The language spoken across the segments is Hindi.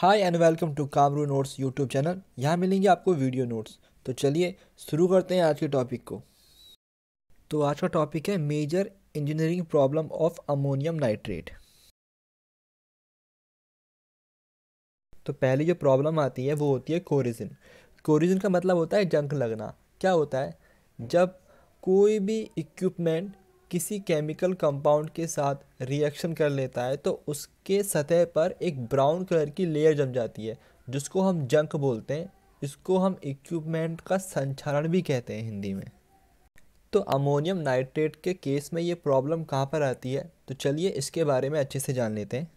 हाय एंड वेलकम टू कामरू नोट्स यूट्यूब चैनल यहाँ मिलेंगे आपको वीडियो नोट्स तो चलिए शुरू करते हैं आज के टॉपिक को तो आज का टॉपिक है major engineering problem of ammonium nitrate तो पहली जो प्रॉब्लम आती है वो होती है कोरिजन कोरिजन का मतलब होता है जंक लगना क्या होता है जब कोई भी इक्विपमेंट किसी केमिकल कंपाउंड के साथ रिएक्शन कर लेता है तो उसके सतह पर एक ब्राउन कलर की लेयर जम जाती है जिसको हम जंक बोलते हैं इसको हम इक्विपमेंट का संचालन भी कहते हैं हिंदी में तो अमोनियम नाइट्रेट के केस में ये प्रॉब्लम कहाँ पर आती है तो चलिए इसके बारे में अच्छे से जान लेते हैं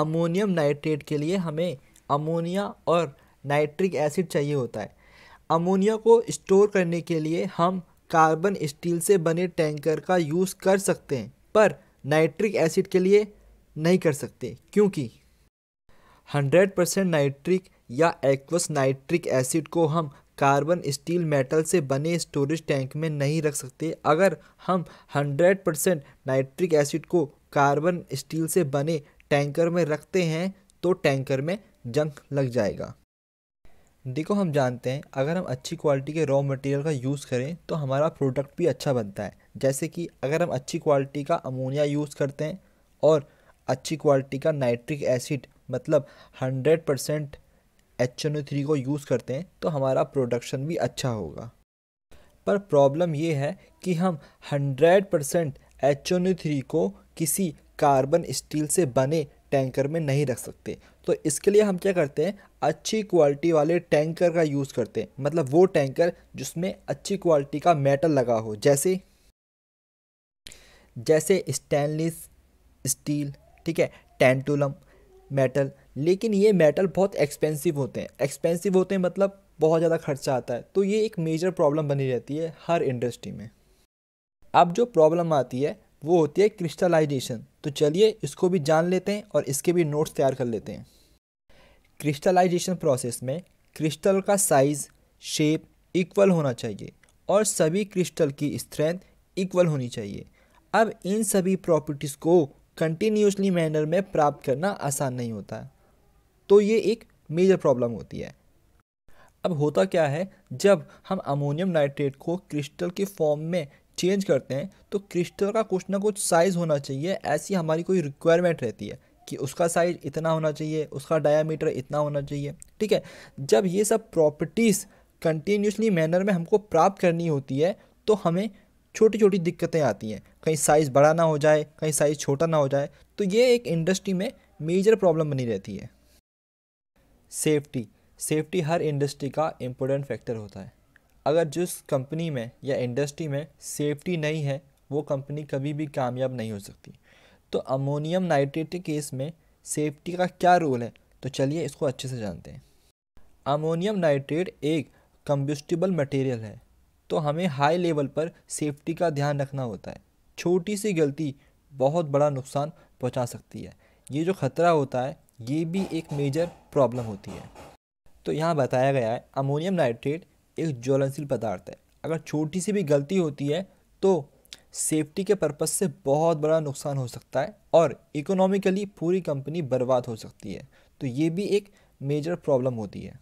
अमोनियम नाइट्रेट के लिए हमें अमोनिया और नाइट्रिक एसिड चाहिए होता है अमोनिया को स्टोर करने के लिए हम कार्बन स्टील से बने टैंकर का यूज़ कर सकते हैं पर नाइट्रिक एसिड के लिए नहीं कर सकते क्योंकि 100 परसेंट नाइट्रिक या एक्वस नाइट्रिक एसिड को हम कार्बन स्टील मेटल से बने स्टोरेज टैंक में नहीं रख सकते अगर हम 100 परसेंट नाइट्रिक एसिड को कार्बन स्टील से बने टैंकर में रखते हैं तो टैंकर में जंक लग जाएगा देखो हम जानते हैं अगर हम अच्छी क्वालिटी के रॉ मटेरियल का यूज़ करें तो हमारा प्रोडक्ट भी अच्छा बनता है जैसे कि अगर हम अच्छी क्वालिटी का अमोनिया यूज़ करते हैं और अच्छी क्वालिटी का नाइट्रिक एसिड मतलब hundred percent H N O three को यूज़ करते हैं तो हमारा प्रोडक्शन भी अच्छा होगा पर प्रॉब्लम ये है कि हम hundred percent H N O three को किसी कार्बन स्टील से बने टैंकर में नहीं रख सकते तो इसके लिए हम क्या करते हैं अच्छी क्वालिटी वाले टैंकर का यूज़ करते हैं मतलब वो टैंकर जिसमें अच्छी क्वालिटी का मेटल लगा हो जैसे जैसे स्टेनलेस स्टील ठीक है टेंटुलम मेटल लेकिन ये मेटल बहुत एक्सपेंसिव होते हैं एक्सपेंसिव होते हैं मतलब बहुत ज़्यादा खर्चा आता है तो ये एक मेजर प्रॉब्लम बनी रहती है हर इंडस्ट्री में अब जो प्रॉब्लम आती है वो होती है क्रिस्टलाइजेशन तो चलिए इसको भी जान लेते हैं और इसके भी नोट्स तैयार कर लेते हैं क्रिस्टलाइजेशन प्रोसेस में क्रिस्टल का साइज़ शेप इक्वल होना चाहिए और सभी क्रिस्टल की स्ट्रेंथ इक्वल होनी चाहिए अब इन सभी प्रॉपर्टीज़ को कंटिन्यूसली मैनर में प्राप्त करना आसान नहीं होता तो ये एक मेजर प्रॉब्लम होती है अब होता क्या है जब हम अमोनियम नाइट्रेट को क्रिस्टल के फॉर्म में चेंज करते हैं तो क्रिस्टल का कुछ ना कुछ साइज़ होना चाहिए ऐसी हमारी कोई रिक्वायरमेंट रहती है कि उसका साइज़ इतना होना चाहिए उसका डायामीटर इतना होना चाहिए ठीक है जब ये सब प्रॉपर्टीज़ कंटिन्यूसली मैनर में हमको प्राप्त करनी होती है तो हमें छोटी छोटी दिक्कतें आती हैं कहीं साइज़ बड़ा ना हो जाए कहीं साइज़ छोटा ना हो जाए तो ये एक इंडस्ट्री में मेजर प्रॉब्लम बनी रहती है सेफ्टी सेफ्टी हर इंडस्ट्री का इम्पोर्टेंट फैक्टर होता है अगर जिस कंपनी में या इंडस्ट्री में सेफ्टी नहीं है वो कंपनी कभी भी कामयाब नहीं हो सकती तो अमोनियम नाइट्रेट के केस में सेफ्टी का क्या रोल है तो चलिए इसको अच्छे से जानते हैं अमोनियम नाइट्रेट एक कम्बस्टिबल मटेरियल है तो हमें हाई लेवल पर सेफ्टी का ध्यान रखना होता है छोटी सी गलती बहुत बड़ा नुकसान पहुंचा सकती है ये जो ख़तरा होता है ये भी एक मेजर प्रॉब्लम होती है तो यहाँ बताया गया है अमोनियम नाइट्रेट एक ज्वलनशील पदार्थ है अगर छोटी सी भी गलती होती है तो सेफ्टी के पर्पज़ से बहुत बड़ा नुकसान हो सकता है और इकोनॉमिकली पूरी कंपनी बर्बाद हो सकती है तो ये भी एक मेजर प्रॉब्लम होती है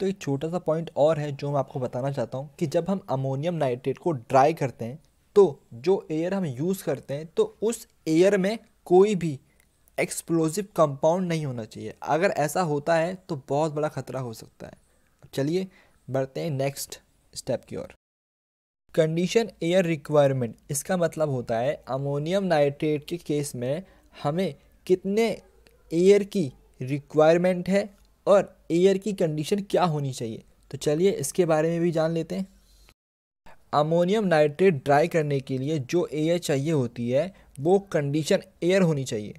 तो एक छोटा सा पॉइंट और है जो मैं आपको बताना चाहता हूँ कि जब हम अमोनियम नाइट्रेट को ड्राई करते हैं तो जो एयर हम यूज़ करते हैं तो उस एयर में कोई भी एक्सप्लोजिव कंपाउंड नहीं होना चाहिए अगर ऐसा होता है तो बहुत बड़ा ख़तरा हो सकता है चलिए बढ़ते हैं नेक्स्ट स्टेप की ओर कंडीशन एयर रिक्वायरमेंट इसका मतलब होता है अमोनियम नाइट्रेट के केस में हमें कितने एयर की रिक्वायरमेंट है और एयर की कंडीशन क्या होनी चाहिए तो चलिए इसके बारे में भी जान लेते हैं अमोनियम नाइट्रेट ड्राई करने के लिए जो एयर चाहिए होती है वो कंडीशन एयर होनी चाहिए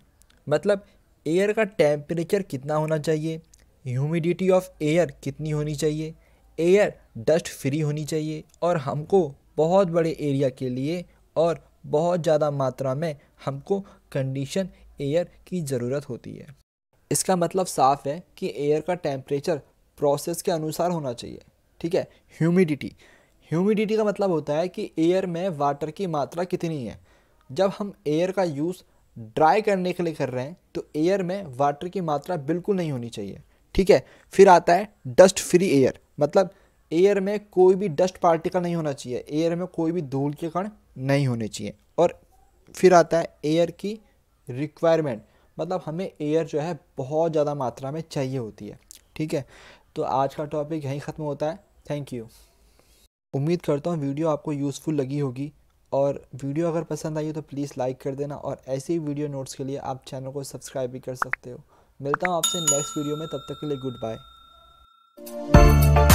मतलब एयर का टेम्परेचर कितना होना चाहिए ह्यूमिडिटी ऑफ एयर कितनी होनी चाहिए एयर डस्ट फ्री होनी चाहिए और हमको बहुत बड़े एरिया के लिए और बहुत ज़्यादा मात्रा में हमको कंडीशन एयर की ज़रूरत होती है इसका मतलब साफ है कि एयर का टेम्परेचर प्रोसेस के अनुसार होना चाहिए ठीक है ह्यूमिडिटी ह्यूमिडिटी का मतलब होता है कि एयर में वाटर की मात्रा कितनी है जब हम एयर का यूज़ ड्राई करने के लिए कर रहे हैं तो एयर में वाटर की मात्रा बिल्कुल नहीं होनी चाहिए ठीक है फिर आता है डस्ट फ्री एयर मतलब एयर में कोई भी डस्ट पार्टिकल नहीं होना चाहिए एयर में कोई भी धूल के कण नहीं होने चाहिए और फिर आता है एयर की रिक्वायरमेंट मतलब हमें एयर जो है बहुत ज़्यादा मात्रा में चाहिए होती है ठीक है तो आज का टॉपिक यहीं ख़त्म होता है थैंक यू उम्मीद करता हूँ वीडियो आपको यूज़फुल लगी होगी और वीडियो अगर पसंद आई तो प्लीज़ लाइक कर देना और ऐसे ही वीडियो नोट्स के लिए आप चैनल को सब्सक्राइब भी कर सकते हो मिलता हूँ आपसे नेक्स्ट वीडियो में तब तक के लिए गुड बाय